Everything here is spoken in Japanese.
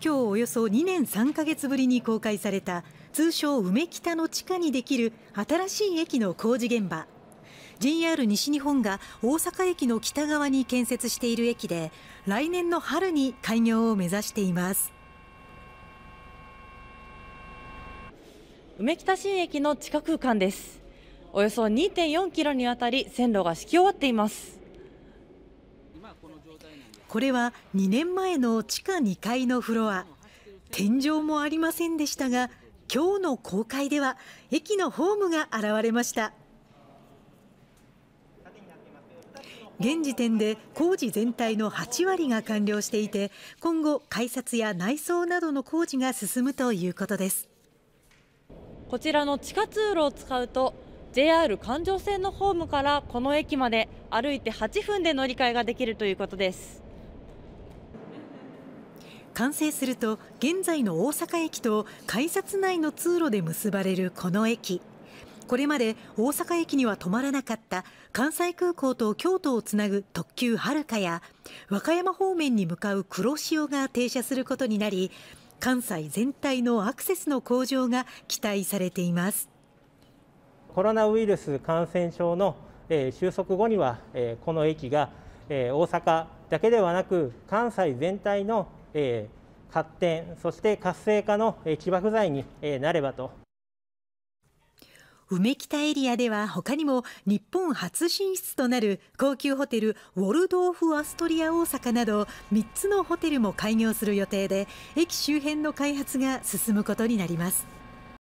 今日およそ2年3ヶ月ぶりに公開された通称梅北の地下にできる新しい駅の工事現場 JR 西日本が大阪駅の北側に建設している駅で来年の春に開業を目指しています梅北新駅の地下空間ですおよそ2.4キロにわたり線路が敷き終わっていますこれは2年前の地下2階のフロア天井もありませんでしたが今日の公開では駅のホームが現れました現時点で工事全体の8割が完了していて今後改札や内装などの工事が進むということですこちらの地下通路を使うと JR 環状線のホームからこの駅まで歩いて8分で乗り換えができるということです完成すると現在の大阪駅と改札内の通路で結ばれるこの駅これまで大阪駅には止まらなかった関西空港と京都をつなぐ特急はるかや和歌山方面に向かう黒潮が停車することになり関西全体のアクセスの向上が期待されています。コロナウイルス感染症の収束後には、この駅が大阪だけではなく、関西全体の発展、そして活性化の起爆剤になればと。梅北エリアでは他にも日本初進出となる高級ホテルウォルドーフ・アストリア大阪など3つのホテルも開業する予定で駅周辺の開発が進むことになります。